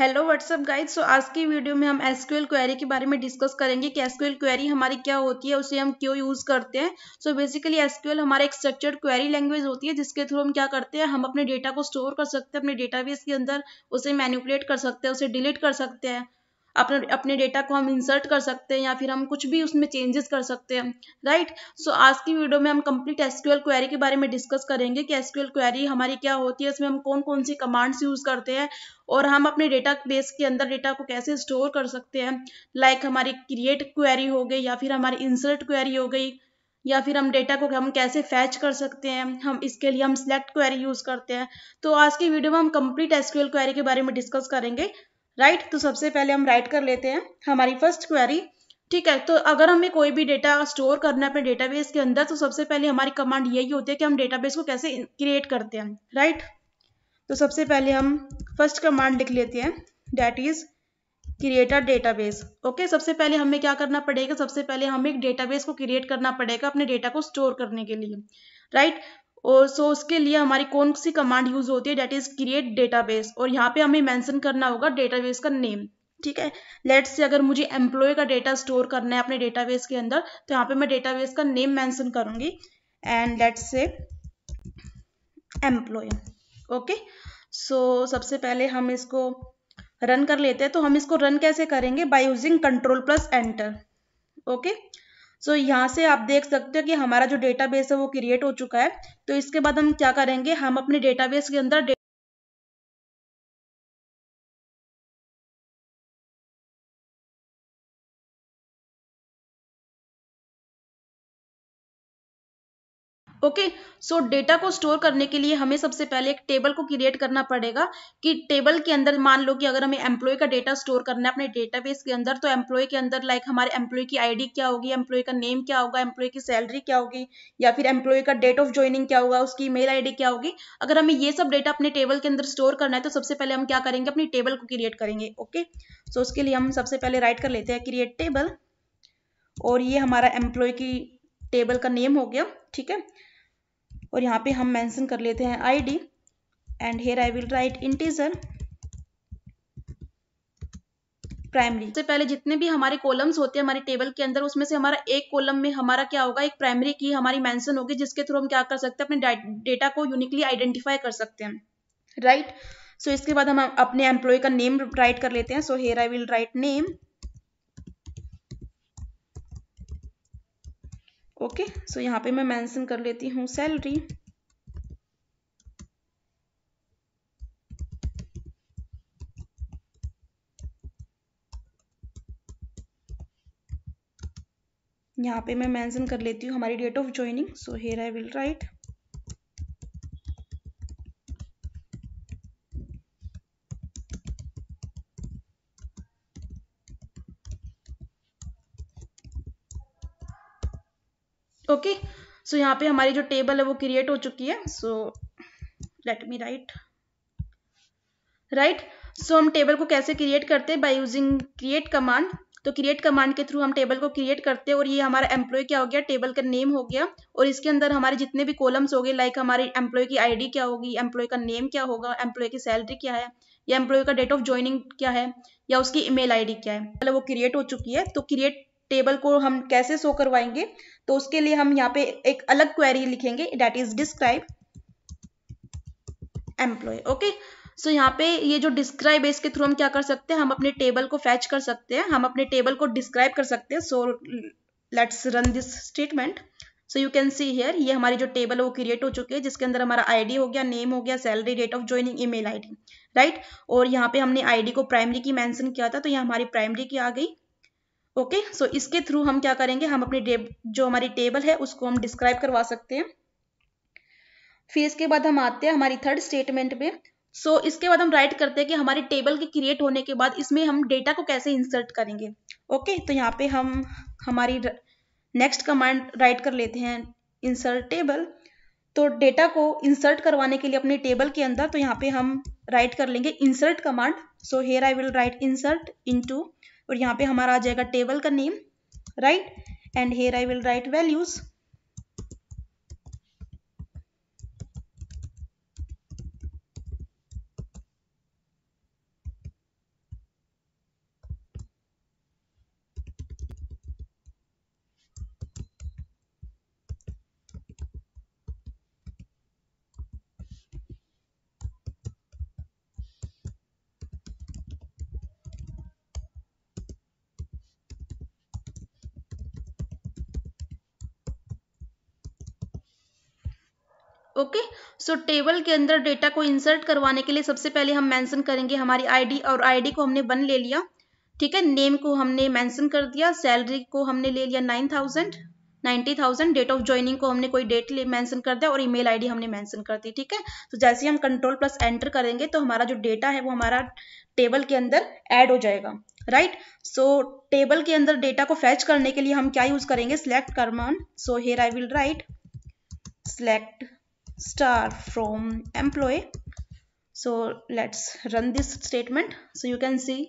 Hello what's up guide सो आज की video में हम एसक्यूएल क्वेरी के बारे में डिस्कस करेंगे कि एसक्यूएल क्वेरी हमारी क्या होती है उसे हम क्यों यूज़ करते हैं सो बेसिकली एसक्यूएल हमारा एक स्ट्रक्चर्ड क्वेरी लैंग्वेज होती है जिसके थ्रू हम क्या करते हैं हम अपने डेटा को स्टोर कर सकते हैं अपने डेटाबेस के अंदर उसे मैनिपुलेट कर सकते हैं उसे डिलीट कर सकते हैं अपने अपने डेटा को हम इंसर्ट कर सकते हैं या फिर हम कुछ भी उसमें चेंजेस कर सकते हैं राइट सो so, आज की वीडियो में हम कंप्लीट एसक्यूएल क्वेरी के बारे में डिस्कस करेंगे कि एसक्यूएल क्वेरी हमारी क्या होती है इसमें हम कौन कौन सी कमांड्स यूज़ करते हैं और हम अपने डेटा बेस के अंदर डेटा को कैसे स्टोर कर सकते हैं लाइक like हमारी क्रिएट क्वेरी हो गई या फिर हमारी इंसर्ट क्वेरी हो गई या फिर हम डेटा को हम कैसे फैच कर सकते हैं हम इसके लिए हम सिलेक्ट क्वेरी यूज़ करते हैं तो आज की वीडियो में हम कंप्लीट एसक्यूएल क्वेरी के बारे में डिस्कस करेंगे राइट तो सबसे पहले हम राइट कर लेते हैं हमारी फर्स्ट क्वेरी ठीक है तो अगर हमें कोई भी डेटा स्टोर करना है अपने डेटाबेस के अंदर तो सबसे पहले हमारी कमांड यही होती है कि हम डेटाबेस को कैसे क्रिएट करते हैं राइट तो सबसे पहले हम फर्स्ट कमांड लिख लेते हैं that is create database okay सबसे पहले हमें क्या करना पड़ेगा सबसे पहले हमें एक डेटाबेस को क्रिएट करना पड़ेगा अपने डेटा को स्टोर करने के लिए राइट right? और सो so उसके लिए हमारी कौन सी कमांड यूज होती है डेट इज क्रिएट डेटाबेस और यहाँ पे हमें मेंशन करना होगा डेटाबेस का नेम ठीक है लेट से अगर मुझे एम्प्लॉय का डेटा स्टोर करना है अपने डेटाबेस के अंदर तो यहाँ पे मैं डेटाबेस का नेम मेंशन करूंगी and let say employee okay so सबसे पहले हम इसको रन कर लेते हैं तो हम इसको रन कैसे करेंगे by using control plus enter okay so so, यहाँ से आप देख सकते हो कि हमारा जो डेटाबेस है वो क्रिएट हो चुका है तो इसके बाद हम क्या करेंगे हम अपने डेटाबेस के अंदर ओके सो डेटा को स्टोर करने के लिए हमें सबसे पहले एक टेबल को क्रिएट करना पड़ेगा कि टेबल के अंदर मान लो कि अगर हमें एम्प्लॉय का डेटा स्टोर करना है अपने डेटाबेस के अंदर तो एम्प्लॉय के अंदर लाइक हमारे एम्प्लॉय की आईडी क्या होगी एम्प्लॉय का नेम क्या होगा एम्प्लॉय की सैलरी क्या होगी या फिर एम्प्लॉय का डेट ऑफ ज्वाइनिंग क्या होगा उसकी मेल डी क्या होगी अगर हमें ये सब डेटा अपने टेबल के अंदर स्टोर करना है तो सबसे पहले हम क्या करेंगे अपनी टेबल को क्रिएट करेंगे ओके सो उसके लिए हम सबसे पहले राइट कर लेते हैं क्रिएट टेबल और ये हमारा एम्प्लॉय की टेबल का नेम हो गया ठीक है और यहाँ पे हम मेंशन कर लेते हैं ID and here I will write integer primary से पहले जितने भी हमारे कॉलम्स होते हैं हमारे टेबल के अंदर उसमें से हमारा एक कॉलम में हमारा क्या होगा एक प्राइमरी की हमारी मेंशन होगी जिसके थ्रू हम क्या कर सकते हैं अपने डेटा को यूनिकली आइडेंटिफाई कर सकते हैं राइट right? सो so, इसके बाद हम अपने एम्प्लॉय का नेम राइट कर लेते हैं so here I will write name okay so यहाँ पे मैं मेंशन कर लेती हूँ सैलरी यहाँ पे मैं मेंशन कर लेती हूँ हमारी date of joining so here I will write okay so यहाँ पे हमारी जो टेबल है वो क्रिएट हो चुकी है so let me write write so हम टेबल को कैसे क्रिएट करते हैं बाय यूजिंग क्रिएट कमांड तो क्रिएट कमांड के थ्रू हम टेबल को क्रिएट करते हैं और ये हमारा एम्प्लॉय क्या हो गया टेबल का नेम हो गया और इसके अंदर हमारे जितने भी कॉलम्स हो गए लाइक हमारे एम्प्लॉय की आईडी क्या होगी एम्प्लॉय का नेम क्या होगा एम्प्लॉय की सैलरी क्या है या एम्प्लॉय का डेट ऑफ ज्वाइनिंग क्या है या उसकी ईमेल आईडी क्या है मतलब वो क्रिएट हो चुकी है तो क्रिएट टेबल को हम कैसे शो करवाएंगे तो उसके लिए हम यहाँ पे एक अलग क्वेरी लिखेंगे that is describe employee okay so यहाँ पे ये जो डिस्क्राइब है इसके थ्रू हम क्या कर सकते हैं हम अपने टेबल को फैच कर सकते हैं हम अपने टेबल को डिस्क्राइब कर सकते हैं so let's run this statement so you can see here ये हमारी जो टेबल है वो क्रिएट हो चुकी है जिसके अंदर हमारा आईडी हो गया नेम हो गया salary date of joining email ID right और यहाँ पे हमने आईडी को प्राइमरी की मेंशन किया था तो ये हमारी प्राइमरी की आ गई ओके okay, सो so इसके थ्रू हम क्या करेंगे हम अपनी जो हमारी टेबल है उसको हम डिस्क्राइब करवा सकते हैं फिर इसके बाद हम आते हैं हमारी थर्ड स्टेटमेंट में सो so, इसके बाद हम राइट करते हैं कि हमारी टेबल के क्रिएट होने के बाद इसमें हम डेटा को कैसे इंसर्ट करेंगे ओके okay, तो यहाँ पे हम हमारी नेक्स्ट कमांड राइट कर लेते हैं इंसर्ट टेबल तो डेटा को इंसर्ट करवाने के लिए अपने टेबल के अंदर तो यहाँ पे हम राइट कर लेंगे insert command so here I will write insert into और यहाँ पे हमारा आ जाएगा टेबल का name right and here I will write values so so, table के अंदर डेटा को इंसर्ट करवाने के लिए सबसे पहले हम मेंशन करेंगे हमारी आईडी और आईडी को हमने वन ले लिया ठीक है नेम को हमने मेंशन कर दिया सैलरी को हमने ले लिया nine thousand ninety thousand date of joining को हमने कोई डेट मेंशन कर दिया और ईमेल आईडी हमने मेंशन कर दी ठीक है तो जैसे हम कंट्रोल प्लस एंटर करेंगे तो हमारा जो डेटा है वो हमारा टेबल के अंदर एड हो जाएगा राइट सो टेबल के अंदर डेटा को फैच करने के लिए हम क्या यूज करेंगे सिलेक्ट करमान so here I will write select star from employee so let's run this statement so you can see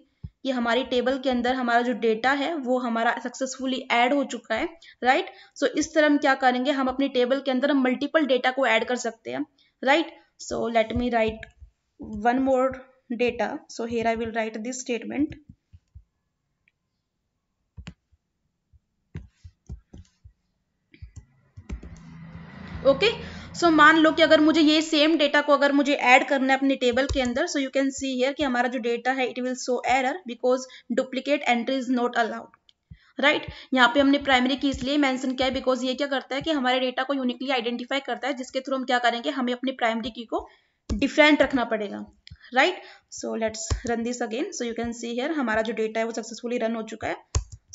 ये हमारी टेबल के अंदर हमारा जो डेटा है वो हमारा सक्सेसफुली ऐड हो चुका है राइट right? सो so, इस तरह हम क्या करेंगे हम अपने टेबल के अंदर मल्टीपल डेटा को ऐड कर सकते हैं right so let me write one more data so here I will write this statement okay so so, मान लो कि अगर मुझे ये सेम डेटा को अगर मुझे ऐड करना है अपने टेबल के अंदर so you can see here कि हमारा जो डेटा है it will show error because duplicate entry is not allowed right right? यहाँ पे हमने प्राइमरी की इसलिए मेंशन किया है बिकॉज ये क्या करता है कि हमारे डेटा को यूनिकली आइडेंटिफाई करता है जिसके थ्रू हम क्या करेंगे हमें अपनी प्राइमरी की को डिफरेंट रखना पड़ेगा right so let's run this again so you can see here हमारा जो डेटा है वो सक्सेसफुली रन हो चुका है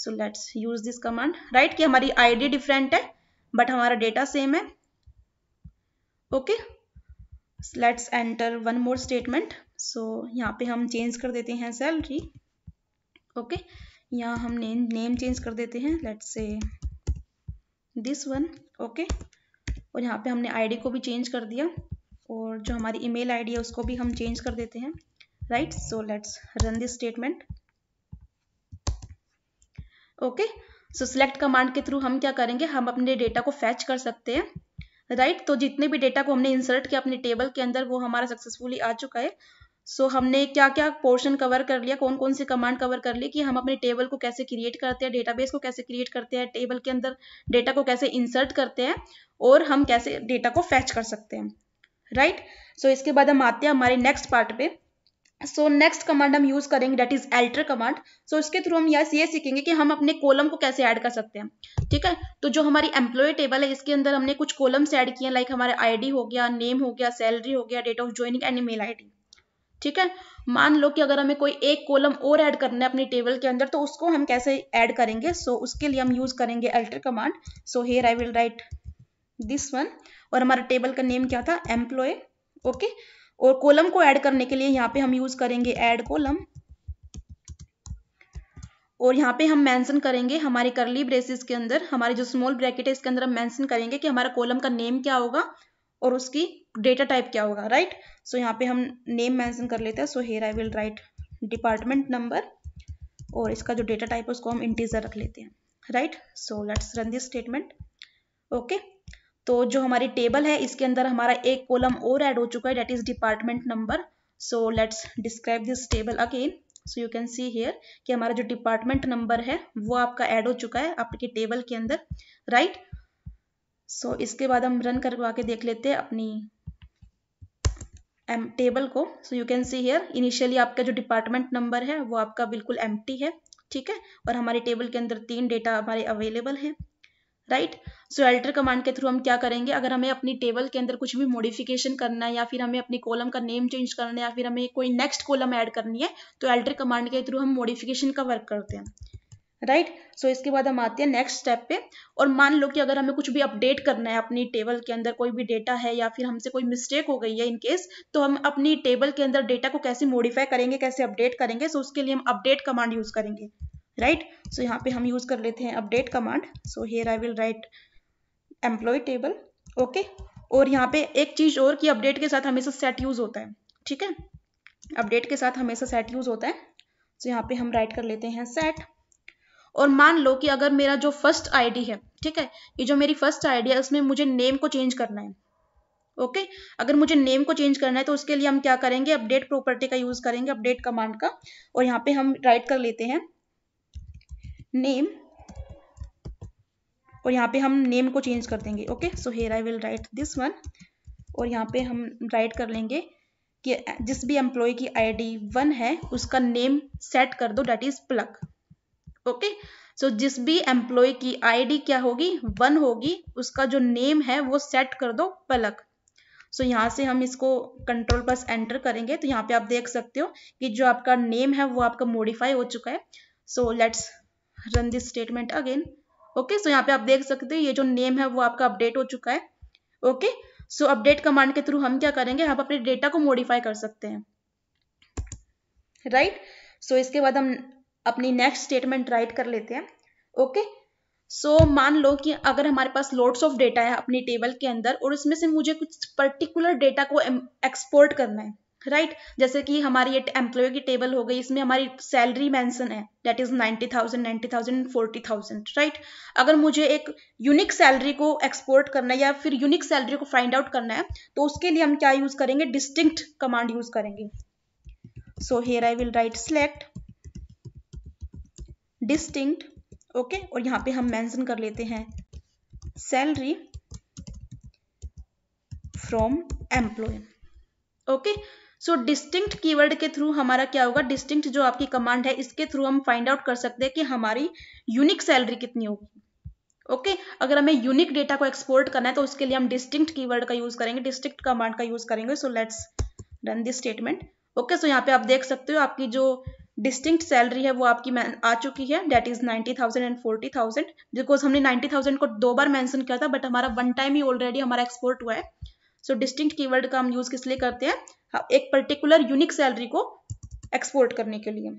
so let's use this command right कि हमारी आईडी डिफरेंट है बट हमारा डेटा सेम है okay let's enter one more statement so यहाँ पे हम चेंज कर देते हैं सैलरी ओके okay? यहाँ हम नेम नेम चेंज कर देते हैं let's say this one okay और यहाँ पे हमने आईडी को भी चेंज कर दिया और जो हमारी ईमेल आईडी है उसको भी हम चेंज कर देते हैं right so let's run this statement okay so select command के थ्रू हम क्या करेंगे हम अपने डेटा को फैच कर सकते हैं राइट तो जितने भी डेटा को हमने इंसर्ट किया अपने टेबल के अंदर वो हमारा सक्सेसफुली आ चुका है सो so, हमने क्या क्या पोर्शन कवर कर लिया कौन कौन से कमांड कवर कर ली कि हम अपने टेबल को कैसे क्रिएट करते हैं डेटाबेस को कैसे क्रिएट करते हैं टेबल के अंदर डेटा को कैसे इंसर्ट करते हैं और हम कैसे डेटा को फैच कर सकते हैं राइट right? सो so, इसके बाद हम आते हैं हमारे नेक्स्ट पार्ट पे सो नेक्स्ट कमांड हम यूज करेंगे that is alter command so इसके थ्रू हम यस ये सीखेंगे कि हम अपने कॉलम को कैसे ऐड कर सकते हैं ठीक है तो जो हमारी एम्प्लॉय टेबल है इसके अंदर हमने कुछ कॉलम्स ऐड किए लाइक हमारे आईडी हो गया नेम हो गया सैलरी हो गया date of joining and email ID ठीक है मान लो कि अगर हमें कोई एक कॉलम और ऐड करना है अपनी टेबल के अंदर तो उसको हम कैसे ऐड करेंगे सो so, उसके लिए हम यूज करेंगे alter command so here I will write this one और हमारा टेबल का नेम क्या था एम्प्लॉय ओके okay? और कॉलम को ऐड करने के लिए यहाँ पे हम यूज करेंगे ऐड कॉलम और यहाँ पे हम मेंशन करेंगे हमारे करली ब्रेसेस के अंदर हमारे जो स्मॉल ब्रैकेट है इसके अंदर हम मेंशन करेंगे कि हमारा कॉलम का नेम क्या होगा और उसकी डेटा टाइप क्या होगा राइट सो so, यहाँ पे हम नेम मेंशन कर लेते हैं so here I will write department number और इसका जो डेटा टाइप है उसको हम इंटीजर रख लेते हैं right so let's run this statement okay तो जो हमारी टेबल है इसके अंदर हमारा एक कॉलम और ऐड हो चुका है that is department number so let's describe this table again so you can see here कि हमारा जो डिपार्टमेंट नंबर है वो आपका ऐड हो चुका है आपके टेबल के अंदर राइट right? सो so, इसके बाद हम रन करवा के देख लेते हैं अपनी एम टेबल को so you can see here initially आपका जो डिपार्टमेंट नंबर है वो आपका बिल्कुल एम्प्टी है ठीक है और हमारी टेबल के अंदर तीन डेटा हमारे अवेलेबल है राइट सो एल्टर कमांड के थ्रू हम क्या करेंगे अगर हमें अपनी टेबल के अंदर कुछ भी मॉडिफिकेशन करना है या फिर हमें अपनी कॉलम का नेम चेंज करना है या फिर हमें कोई नेक्स्ट कॉलम ऐड करनी है तो एल्टर कमांड के थ्रू हम मॉडिफिकेशन का वर्क करते हैं राइट right? सो so, इसके बाद हम आते हैं नेक्स्ट स्टेप पे और मान लो कि अगर हमें कुछ भी अपडेट करना है अपनी टेबल के अंदर कोई भी डेटा है या फिर हमसे कोई मिस्टेक हो गई है इनकेस तो हम अपनी टेबल के अंदर डेटा को कैसे मॉडिफाई करेंगे कैसे अपडेट करेंगे सो so, उसके लिए हम अपडेट कमांड यूज करेंगे राइट सो यहाँ पे हम यूज कर लेते हैं update command so here I will write employee table okay और यहाँ पे एक चीज और कि अपडेट के साथ हमेशा सेट यूज होता है ठीक है अपडेट के साथ हमेशा सेट यूज होता है सो so, यहाँ पे हम राइट कर लेते हैं सेट और मान लो कि अगर मेरा जो फर्स्ट आईडी है ठीक है ये जो मेरी फर्स्ट आईडी है उसमें मुझे नेम को चेंज करना है ओके okay? अगर मुझे नेम को चेंज करना है तो उसके लिए हम क्या करेंगे अपडेट प्रॉपर्टी का यूज करेंगे अपडेट कमांड का और यहाँ पे हम राइट कर लेते हैं नेम और यहाँ पे हम नेम को चेंज कर देंगे okay so here I will write this one और यहाँ पे हम राइट कर लेंगे कि जिस भी एम्प्लॉय की आईडी वन है उसका नेम सेट कर दो that is plug okay so जिस भी एम्प्लॉय की आईडी क्या होगी वन होगी उसका जो नेम है वो सेट कर दो प्लग सो so, यहाँ से हम इसको कंट्रोल प्लस एंटर करेंगे तो यहाँ पे आप देख सकते हो कि जो आपका नेम है वो आपका मॉडिफाई हो चुका है so let's run this statement again okay so यहाँ पे आप देख सकते हैं ये जो नेम है वो आपका अपडेट हो चुका है ओके सो अपडेट कमांड के थ्रू हम क्या करेंगे आप अपने डेटा को मॉडिफाई कर सकते हैं राइट right? सो so, इसके बाद हम अपनी नेक्स्ट स्टेटमेंट राइट कर लेते हैं ओके सो so, मान लो कि अगर हमारे पास लोड्स ऑफ डेटा है अपनी टेबल के अंदर और इसमें से मुझे कुछ पर्टिकुलर डेटा को एक्सपोर्ट करना है राइट right? जैसे कि हमारी ये एम्प्लॉय की टेबल हो गई इसमें हमारी सैलरी मेंशन है that is ninety thousand ninety thousand forty thousand right अगर मुझे एक यूनिक सैलरी को एक्सपोर्ट करना है या फिर यूनिक सैलरी को फाइंड आउट करना है तो उसके लिए हम क्या यूज करेंगे डिस्टिंक्ट कमांड यूज करेंगे so here I will write select distinct okay और यहाँ पे हम मैंशन कर लेते हैं salary from employee okay okay? So distinct keyword के थ्रू हमारा क्या होगा डिस्टिंक्ट जो आपकी कमांड है इसके थ्रू हम फाइंड आउट कर सकते हैं कि हमारी यूनिक सैलरी कितनी होगी ओके okay, अगर हमें यूनिक डेटा को एक्सपोर्ट करना है तो उसके लिए हम डिस्टिंक्ट कीवर्ड का यूज करेंगे डिस्टिंक्ट कमांड का यूज करेंगे so let's run this statement okay so यहाँ पे आप देख सकते हो आपकी जो डिस्टिंक्ट सैलरी है वो आपकी आ चुकी है that is ninety thousand and forty thousand because हमने नाइनटी थाउजेंड को दो बार मैंशन किया था बट हमारा वन टाइम ही ऑलरेडी हमारा एक्सपोर्ट हुआ है सो डिस्टिंक्ट कीवर्ड का हम यूज किस लिए करते हैं एक पर्टिकुलर यूनिक सैलरी को एक्सपोर्ट करने के लिए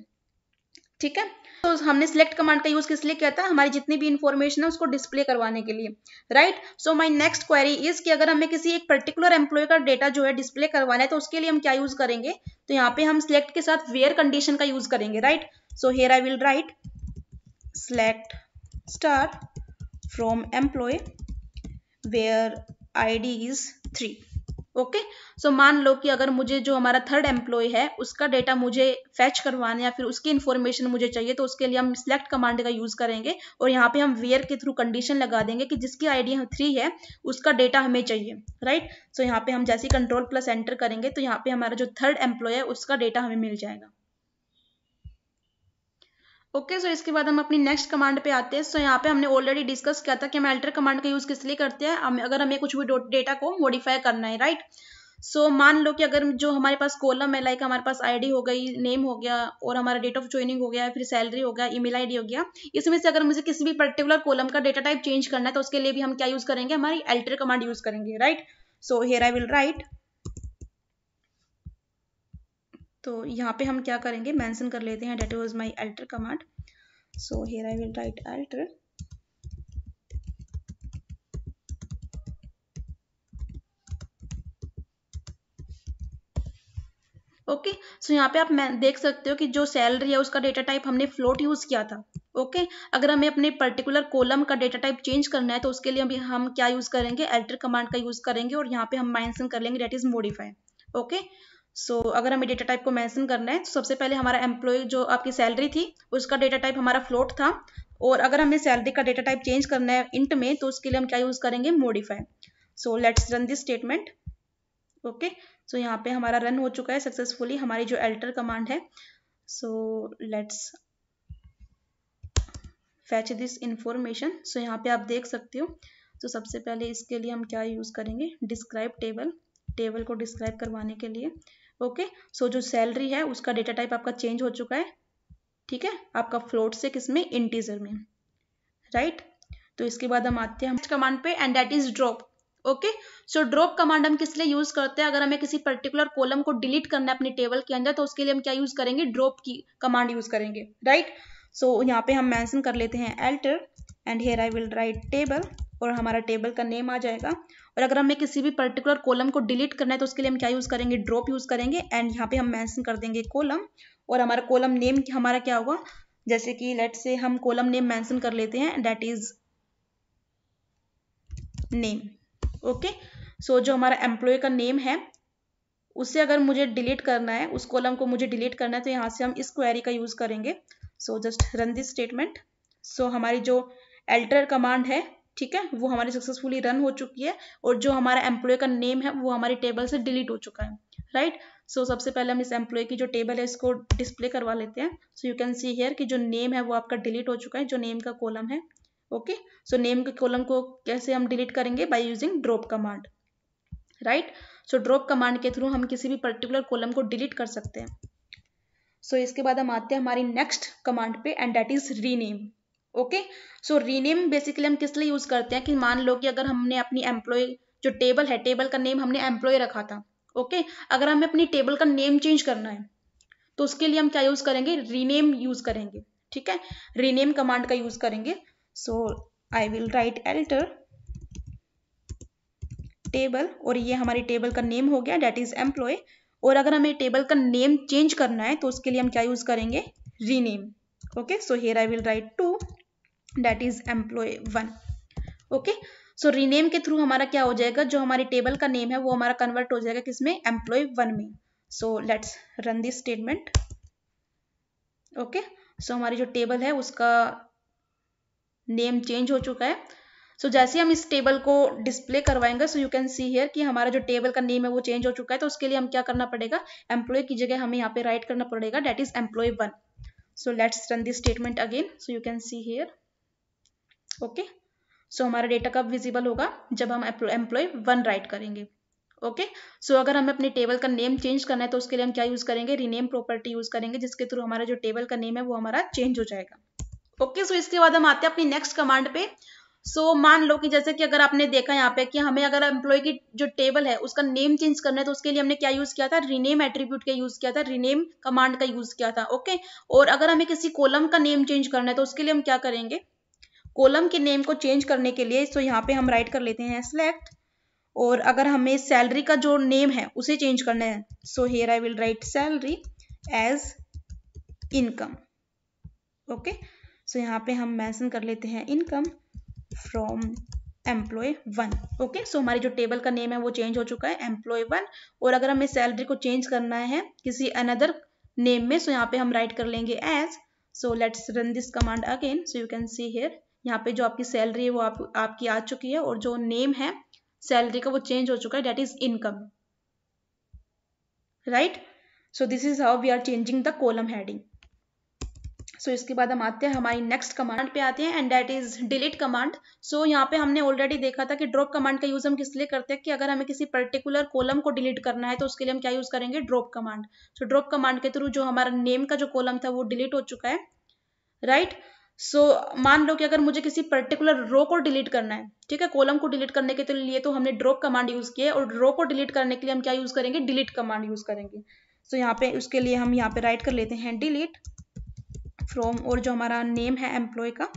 ठीक है तो हमने सिलेक्ट कमांड का यूज किस लिए किया था हमारी जितनी भी इन्फॉर्मेशन है उसको डिस्प्ले करवाने के लिए right so my next query is कि अगर हमें किसी एक पर्टिकुलर एम्प्लॉय का डेटा जो है डिस्प्ले करवाना है तो उसके लिए हम क्या यूज करेंगे तो यहाँ पे हम सिलेक्ट के साथ वेयर कंडीशन का यूज करेंगे right so here I will write select star from employee where I is three okay so मान लो कि अगर मुझे जो हमारा थर्ड एम्प्लॉय है उसका डेटा मुझे फैच करवाना या फिर उसकी इन्फॉर्मेशन मुझे चाहिए तो उसके लिए हम सिलेक्ट कमांड का यूज करेंगे और यहाँ पे हम वेयर के थ्रू कंडीशन लगा देंगे कि जिसकी आईडी डी थ्री है उसका डेटा हमें चाहिए राइट सो यहाँ पे हम जैसे कंट्रोल प्लस एंटर करेंगे तो यहाँ पे हमारा जो थर्ड एम्प्लॉय है उसका डेटा हमें मिल जाएगा ओके okay, सो so इसके बाद हम अपनी नेक्स्ट कमांड पे आते हैं सो so यहाँ पे हमने ऑलरेडी डिस्कस किया था कि हम एल्टर कमांड का यूज़ किस लिए करते हैं हम अगर हमें कुछ भी डेटा को मॉडिफाई करना है राइट सो so, मान लो कि अगर जो हमारे पास कॉलम है लाइक हमारे पास आईडी हो गई नेम हो गया और हमारा डेट ऑफ ज्वाइनिंग हो गया फिर सैलरी हो गया ईमेल आईडी हो गया इसमें से अगर मुझे किसी भी पर्टिकुलर कॉलम का डेटा टाइप चेंज करना है तो उसके लिए भी हम क्या यूज़ करेंगे हमारी एल्टर कमांड यूज़ करेंगे right so here I will write तो यहाँ पे हम क्या करेंगे मेंशन कर लेते हैं that was my alter command so here I will write alter okay okay, so so यहाँ पे आप देख सकते हो कि जो सैलरी है उसका डेटा टाइप हमने फ्लोट यूज किया था ओके okay? अगर हमें अपने पर्टिकुलर कॉलम का डेटा टाइप चेंज करना है तो उसके लिए अभी हम क्या यूज करेंगे एल्टर कमांड का यूज करेंगे और यहाँ पे हम माइनसन कर लेंगे that is modify okay so so, अगर हमें डेटा टाइप को मेंशन करना है तो सबसे पहले हमारा एम्प्लॉय जो आपकी सैलरी थी उसका डेटा टाइप हमारा फ्लोट था और अगर हमें सैलरी का डेटा टाइप चेंज करना है इंट में तो उसके लिए हम क्या यूज़ करेंगे modify so let's run this statement okay so यहाँ पे हमारा रन हो चुका है सक्सेसफुली हमारी जो एल्टर कमांड है so let's fetch this information so यहाँ पे आप देख सकते हो तो सबसे पहले इसके लिए हम क्या यूज़ करेंगे डिस्क्राइब टेबल टेबल को डिस्क्राइब करवाने के लिए ओके सो जो सैलरी है उसका डेटा टाइप आपका चेंज हो चुका है ठीक है आपका फ्लोट से किसमें इंटीजर में राइट right? तो इसके बाद हम आते हैं कमांड पे and that is drop okay so drop command हम किस लिए यूज करते हैं अगर हमें किसी पर्टिकुलर कॉलम को डिलीट करना है अपने टेबल के अंदर तो उसके लिए हम क्या यूज करेंगे ड्रॉप की कमांड यूज करेंगे राइट सो यहाँ पे हम मेंशन कर लेते हैं alter and here I will write table और हमारा टेबल का नेम आ जाएगा और अगर हमें किसी भी पर्टिकुलर कॉलम को डिलीट करना है तो उसके लिए हम क्या यूज़ करेंगे ड्रॉप यूज़ करेंगे एंड यहाँ पे हम मेंशन कर देंगे कॉलम और हमारा कॉलम नेम हमारा क्या होगा जैसे कि लेट से हम कॉलम नेम मेंशन कर लेते हैं that is name okay so जो हमारा एम्प्लॉय का नेम है उससे अगर मुझे डिलीट करना है उस कॉलम को मुझे डिलीट करना है तो यहाँ से हम इस क्वेरी का यूज़ करेंगे so just run this statement so हमारी जो एल्टर कमांड है ठीक है वो हमारी सक्सेसफुली रन हो चुकी है और जो हमारा एम्प्लॉय का नेम है वो हमारी टेबल से डिलीट हो चुका है राइट right? सो so, सबसे पहले हम इस एम्प्लॉय की जो टेबल है इसको डिस्प्ले करवा लेते हैं so you can see here कि जो नेम है वो आपका डिलीट हो चुका है जो नेम का कॉलम है ओके सो नेम के कॉलम को कैसे हम डिलीट करेंगे by using drop command right so drop command के थ्रू हम किसी भी पर्टिकुलर कॉलम को डिलीट कर सकते हैं सो so, इसके बाद हम आते हैं हमारी नेक्स्ट कमांड पे and that is rename okay so rename basically हम किस लिए यूज करते हैं कि मान लो कि अगर हमने अपनी एम्प्लॉय जो टेबल है टेबल का नेम हमने एम्प्लॉय रखा था ओके okay? अगर हमें अपनी टेबल का नेम चेंज करना है तो उसके लिए हम क्या यूज करेंगे रीनेम यूज करेंगे ठीक है रीनेम कमांड का यूज करेंगे so I will write alter table और ये हमारी टेबल का नेम हो गया डेट इज एम्प्लॉय और अगर हमें टेबल का नेम चेंज करना है तो उसके लिए हम क्या यूज करेंगे rename okay so here I will write to that is employee one okay so rename के थ्रू हमारा क्या हो जाएगा जो हमारी टेबल का नेम है वो हमारा कन्वर्ट हो जाएगा किसमें एम्प्लॉय वन में so let's run this statement okay so हमारी जो टेबल है उसका नेम चेंज हो चुका है सो so, जैसे हम इस टेबल को डिस्प्ले करवाएंगे so you can see here कि हमारा जो टेबल का नेम है वो चेंज हो चुका है तो उसके लिए हम क्या करना पड़ेगा एम्प्लॉय की जगह हमें यहाँ पे राइट करना पड़ेगा that is employee one so let's run this statement again so you can see here okay so हमारा डेटा कब विजिबल होगा जब हम एम्प्लॉय वन राइट करेंगे ओके okay? सो so, अगर हमें अपने टेबल का नेम चेंज करना है तो उसके लिए हम क्या यूज करेंगे रीनेम प्रॉपर्टी यूज करेंगे जिसके थ्रू हमारा जो टेबल का नेम है वो हमारा चेंज हो जाएगा ओके okay, सो so इसके बाद हम आते हैं अपनी नेक्स्ट कमांड पे सो so, मान लो कि जैसे कि अगर आपने देखा यहाँ पे कि हमें अगर एम्प्लॉय की जो टेबल है उसका नेम चेंज करना है तो उसके लिए हमने क्या यूज किया था रीनेम एट्रीब्यूट का यूज किया था रीनेम कमांड का यूज किया था ओके okay? और अगर हमें किसी कॉलम का नेम चेंज करना है तो उसके लिए हम क्या करेंगे कोलम के नेम को चेंज करने के लिए सो यहाँ पे हम राइट कर लेते हैं सेलेक्ट और अगर हमें सैलरी का जो नेम है उसे चेंज करना है so here I will write salary as income okay so यहाँ पे हम मैंसन कर लेते हैं income from employee one okay so हमारी जो टेबल का नेम है वो चेंज हो चुका है एम्प्लॉय वन और अगर हमें सैलरी को चेंज करना है किसी अनदर नेम में सो so यहाँ पे हम राइट कर लेंगे as so let's run this command again so you can see here यहाँ पे जो आपकी सैलरी है वो आप, आपकी आ चुकी है और जो नेम है सैलरी का वो चेंज हो चुका है that is income right so this is how we are changing the column heading so इसके बाद हम आते हैं हमारी नेक्स्ट कमांड पे आते हैं and that is delete command so यहाँ पे हमने ऑलरेडी देखा था कि ड्रॉप कमांड का यूज हम किस लिए करते हैं कि अगर हमें किसी पर्टिकुलर कॉलम को डिलीट करना है तो उसके लिए हम क्या यूज करेंगे drop command so drop command के थ्रू जो हमारा नेम का जो कॉलम था वो डिलीट हो चुका है राइट right? सो so, मान लो कि अगर मुझे किसी पर्टिकुलर रो को डिलीट करना है ठीक है कॉलम को डिलीट करने के तो लिए तो हमने ड्रॉप कमांड यूज किया और रो को डिलीट करने के लिए हम क्या यूज करेंगे डिलीट कमांड यूज करेंगे सो so, यहाँ पे उसके लिए हम यहाँ पे राइट कर लेते हैं डिलीट फ्रॉम और जो हमारा नेम है एम्प्लॉय का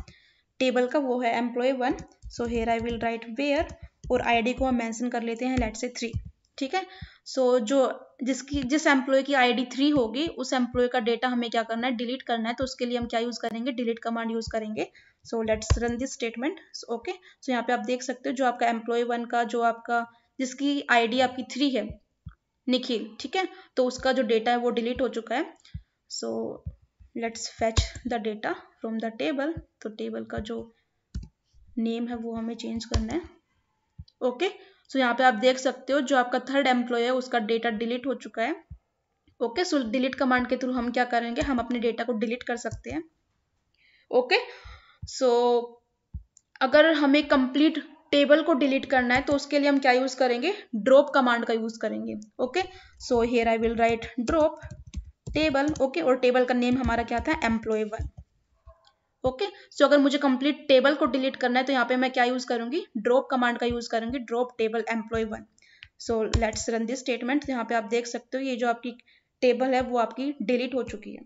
टेबल का वो है employee one so here I will write where और आईडी को हम मेंशन कर लेते हैं लेट से थ्री ठीक है सो so, जो जिसकी जिस एम्प्लॉय की आईडी थ्री होगी उस एम्प्लॉय का डेटा हमें क्या करना है डिलीट करना है तो उसके लिए हम क्या यूज करेंगे डिलीट कमांड यूज करेंगे so let's run this statement okay so यहाँ पे आप देख सकते हो जो आपका एम्प्लॉय वन का जो आपका जिसकी आईडी आपकी थ्री है निखिल ठीक है तो उसका जो डेटा है वो डिलीट हो चुका है so let's fetch the data from the table तो टेबल का जो नेम है वो हमें चेंज करना है ओके okay? सो यहाँ पे आप देख सकते हो जो आपका थर्ड एम्प्लॉय है उसका डेटा डिलीट हो चुका है ओके सो डिलीट कमांड के थ्रू हम क्या करेंगे हम अपने डेटा को डिलीट कर सकते हैं ओके सो अगर हमें कंप्लीट टेबल को डिलीट करना है तो उसके लिए हम क्या यूज करेंगे ड्रॉप कमांड का यूज करेंगे okay so here I will write drop table okay और टेबल का नेम हमारा क्या था एम्प्लॉय वन ओके सो अगर मुझे कंप्लीट टेबल को डिलीट करना है तो यहाँ पे मैं क्या यूज करूंगी ड्रॉप कमांड का यूज करूंगी drop table employee one so let's run this statement यहाँ पे आप देख सकते हो ये जो आपकी टेबल है वो आपकी डिलीट हो चुकी है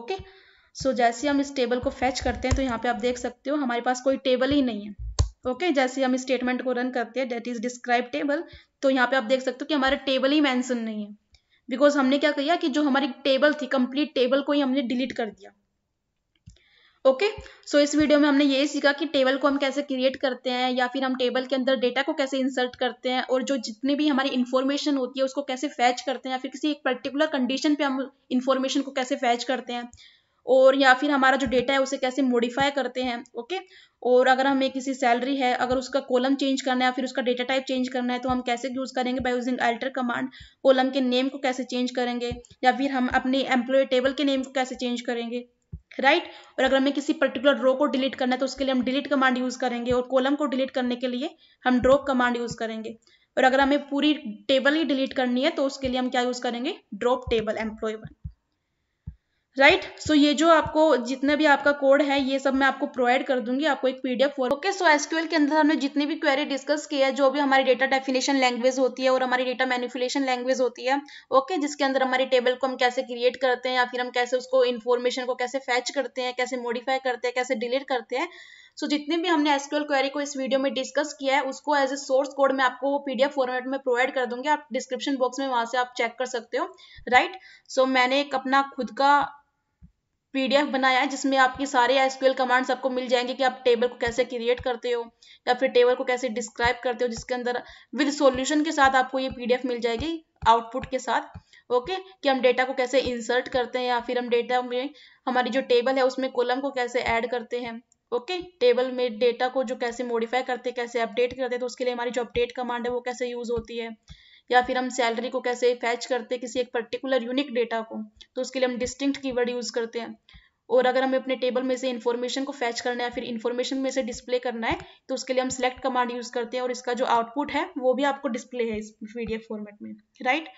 ओके सो जैसे हम इस टेबल को फैच करते हैं तो यहाँ पे आप देख सकते हो हमारे पास कोई टेबल ही नहीं है ओके okay, जैसे हम स्टेटमेंट को रन करते हैं डेट इज डिस्क्राइब टेबल तो यहाँ पे आप देख सकते हो कि हमारा टेबल ही मेंशन नहीं है बिकॉज हमने क्या किया कि जो हमारी टेबल थी कंप्लीट टेबल को ही हमने डिलीट कर दिया ओके okay? सो so, इस वीडियो में हमने ये सीखा कि टेबल को हम कैसे क्रिएट करते हैं या फिर हम टेबल के अंदर डेटा को कैसे इंसर्ट करते हैं और जो जितनी भी हमारी इन्फॉर्मेशन होती है उसको कैसे फैच करते हैं या फिर किसी एक पर्टिकुलर कंडीशन पे हम इन्फॉर्मेशन को कैसे फैच करते हैं और या फिर हमारा जो डेटा है उसे कैसे मॉडिफाई करते हैं ओके और अगर हमें किसी सैलरी है अगर उसका कॉलम चेंज करना है या फिर उसका डेटा टाइप चेंज करना है तो हम कैसे यूज़ करेंगे by using alter command column के नेम को कैसे चेंज करेंगे या फिर हम अपने एम्प्लॉय टेबल के नेम को कैसे चेंज करेंगे राइट और अगर हमें किसी पर्टिकुलर रो को डिलीट करना है तो उसके लिए हम डिलीट कमांड यूज करेंगे और कॉलम को डिलीट करने के लिए हम ड्रॉप कमांड यूज करेंगे और अगर हमें पूरी टेबल ही डिलीट करनी है तो उसके लिए हम क्या यूज करेंगे drop table employee one right right? So so, ये जो आपको जितने भी आपका कोड है ये सब मैं आपको प्रोवाइड कर दूंगी आपको एक पीडीएफ ओके सो एसक्यूएल के अंदर हमने जितनी भी क्वेरी डिस्कस की है जो भी हमारी डेटा डेफिनेशन लैंग्वेज होती है और हमारी डेटा मैनिफुलेशन लैंग्वेज होती है ओके okay? जिसके अंदर हमारी टेबल को हम कैसे क्रिएट करते हैं या फिर हम कैसे उसको इन्फॉर्मेशन को कैसे फैच करते हैं कैसे मॉडिफाई करते हैं कैसे डिलीट करते हैं सो so, जितने भी हमने एसक्यूएल क्वेरी को इस वीडियो में डिस्कस किया है उसको एज ए सोर्स कोड में आपको वो पीडीएफ फॉर्मेट में प्रोवाइड कर दूंगी आप डिस्क्रिप्शन बॉक्स में वहां से आप चेक कर सकते हो राइट right? सो so, मैंने एक अपना खुद का पीडीएफ बनाया है जिसमें आपके सारे एसक्यूएल कमांड्स आपको मिल जाएंगे कि आप टेबल को कैसे क्रिएट करते हो या फिर टेबल को कैसे डिस्क्राइब करते हो जिसके अंदर विद सॉल्यूशन के साथ आपको ये पीडीएफ मिल जाएगी आउटपुट के साथ ओके कि हम डेटा को कैसे इंसर्ट करते हैं या फिर हम डेटा में हमारी जो टेबल है उसमें कॉलम को कैसे ऐड करते हैं ओके टेबल में डेटा को जो कैसे मॉडिफाई करते हैं कैसे अपडेट करते हैं तो उसके लिए हमारी जो अपडेट कमांड है वो कैसे यूज होती है या फिर हम सैलरी को कैसे फैच करते हैं किसी एक पर्टिकुलर यूनिक डेटा को तो उसके लिए हम डिस्टिंक्ट कीवर्ड यूज करते हैं और अगर हमें अपने टेबल में से इन्फॉर्मेशन को फैच करना है या फिर इन्फॉर्मेशन में से डिस्प्ले करना है तो उसके लिए हम सिलेक्ट कमांड यूज करते हैं और इसका जो आउटपुट है वो भी आपको डिस्प्ले है इस पी फॉर्मेट में राइट right?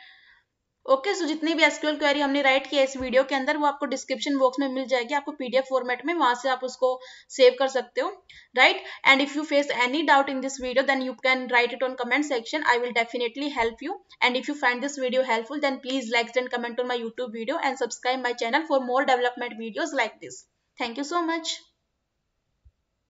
ओके सो जितने भी एसक्यूएल क्वेरी हमने राइट किया इस वीडियो के अंदर वो आपको डिस्क्रिप्शन बॉक्स में मिल जाएगी आपको पीडीएफ फॉर्मेट में वहां से आप उसको सेव कर सकते हो right and if you face any doubt in this video then you can write it on comment section I will definitely help you and if you find this video helpful then please like and comment on my YouTube video and subscribe my channel for more development videos like this thank you so much